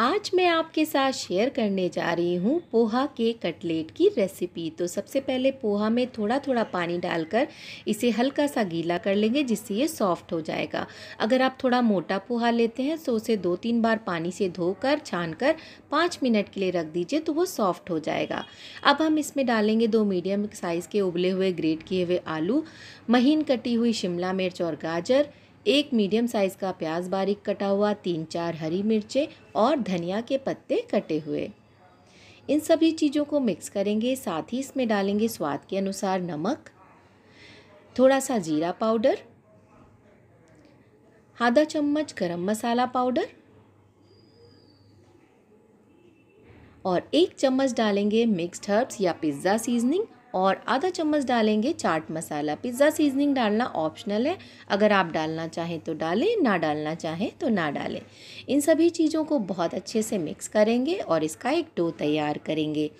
आज मैं आपके साथ शेयर करने जा रही हूँ पोहा के कटलेट की रेसिपी तो सबसे पहले पोहा में थोड़ा थोड़ा पानी डालकर इसे हल्का सा गीला कर लेंगे जिससे ये सॉफ्ट हो जाएगा अगर आप थोड़ा मोटा पोहा लेते हैं तो उसे दो तीन बार पानी से धोकर छान कर पाँच मिनट के लिए रख दीजिए तो वो सॉफ्ट हो जाएगा अब हम इसमें डालेंगे दो मीडियम साइज़ के उबले हुए ग्रेट किए हुए आलू महीन कटी हुई शिमला मिर्च और गाजर एक मीडियम साइज़ का प्याज बारीक कटा हुआ तीन चार हरी मिर्चें और धनिया के पत्ते कटे हुए इन सभी चीज़ों को मिक्स करेंगे साथ ही इसमें डालेंगे स्वाद के अनुसार नमक थोड़ा सा जीरा पाउडर आधा चम्मच गरम मसाला पाउडर और एक चम्मच डालेंगे मिक्स्ड हर्ब्स या पिज़्ज़ा सीजनिंग और आधा चम्मच डालेंगे चाट मसाला पिज़्ज़ा सीजनिंग डालना ऑप्शनल है अगर आप डालना चाहें तो डालें ना डालना चाहें तो ना डालें इन सभी चीज़ों को बहुत अच्छे से मिक्स करेंगे और इसका एक डो तैयार करेंगे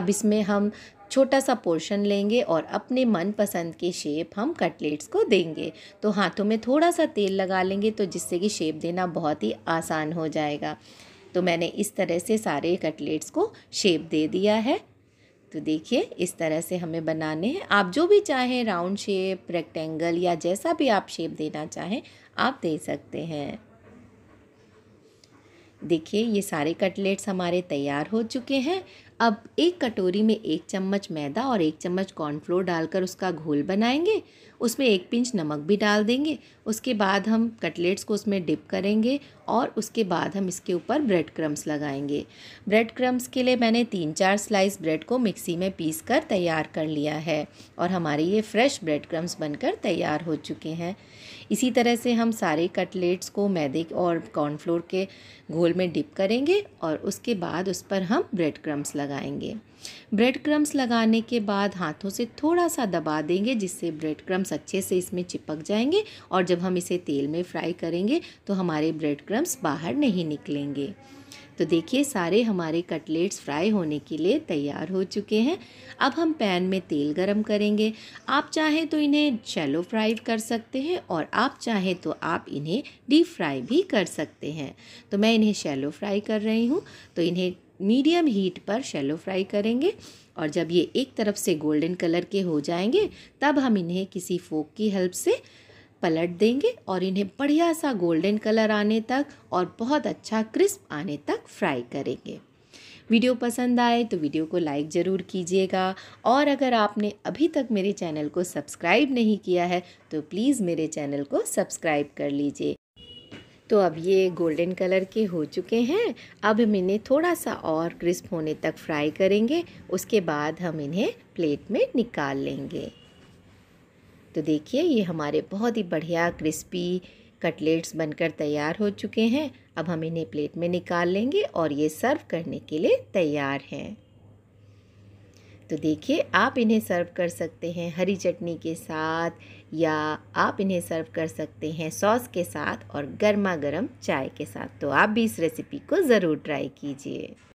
अब इसमें हम छोटा सा पोर्शन लेंगे और अपने मनपसंद के शेप हम कटलेट्स को देंगे तो हाथों में थोड़ा सा तेल लगा लेंगे तो जिससे कि शेप देना बहुत ही आसान हो जाएगा तो मैंने इस तरह से सारे कटलेट्स को शेप दे दिया है तो देखिए इस तरह से हमें बनाने हैं आप जो भी चाहें राउंड शेप रेक्टेंगल या जैसा भी आप शेप देना चाहें आप दे सकते हैं देखिए ये सारे कटलेट्स हमारे तैयार हो चुके हैं अब एक कटोरी में एक चम्मच मैदा और एक चम्मच कॉर्नफ्लोर डालकर उसका घोल बनाएंगे उसमें एक पिंच नमक भी डाल देंगे उसके बाद हम कटलेट्स को उसमें डिप करेंगे और उसके बाद हम इसके ऊपर ब्रेड क्रम्स लगाएंगे ब्रेड क्रम्स के लिए मैंने तीन चार स्लाइस ब्रेड को मिक्सी में पीस कर तैयार कर लिया है और हमारे ये फ्रेश ब्रेड क्रम्स बनकर तैयार हो चुके हैं इसी तरह से हम सारे कटलेट्स को मैदे और कॉर्नफ्लोर के घोल में डिप करेंगे और उसके बाद उस पर हम ब्रेड क्रम्स लगा लगाएंगे ब्रेड क्रम्स लगाने के बाद हाथों से थोड़ा सा दबा देंगे जिससे ब्रेड क्रम्स अच्छे से इसमें चिपक जाएंगे और जब हम इसे तेल में फ्राई करेंगे तो हमारे ब्रेड क्रम्स बाहर नहीं निकलेंगे तो देखिए सारे हमारे कटलेट्स फ्राई होने के लिए तैयार हो चुके हैं अब हम पैन में तेल गरम करेंगे आप चाहें तो इन्हें शैलो फ्राई कर सकते हैं और आप चाहें तो आप इन्हें डीप फ्राई भी कर सकते हैं तो मैं इन्हें शैलो फ्राई कर रही हूँ तो इन्हें मीडियम हीट पर शैलो फ्राई करेंगे और जब ये एक तरफ से गोल्डन कलर के हो जाएंगे तब हम इन्हें किसी फोक की हेल्प से पलट देंगे और इन्हें बढ़िया सा गोल्डन कलर आने तक और बहुत अच्छा क्रिस्प आने तक फ्राई करेंगे वीडियो पसंद आए तो वीडियो को लाइक ज़रूर कीजिएगा और अगर आपने अभी तक मेरे चैनल को सब्सक्राइब नहीं किया है तो प्लीज़ मेरे चैनल को सब्सक्राइब कर लीजिए तो अब ये गोल्डन कलर के हो चुके हैं अब हम इन्हें थोड़ा सा और क्रिस्प होने तक फ्राई करेंगे उसके बाद हम इन्हें प्लेट में निकाल लेंगे तो देखिए ये हमारे बहुत ही बढ़िया क्रिस्पी कटलेट्स बनकर तैयार हो चुके हैं अब हम इन्हें प्लेट में निकाल लेंगे और ये सर्व करने के लिए तैयार हैं तो देखिए आप इन्हें सर्व कर सकते हैं हरी चटनी के साथ या आप इन्हें सर्व कर सकते हैं सॉस के साथ और गर्मा गर्म चाय के साथ तो आप भी इस रेसिपी को ज़रूर ट्राई कीजिए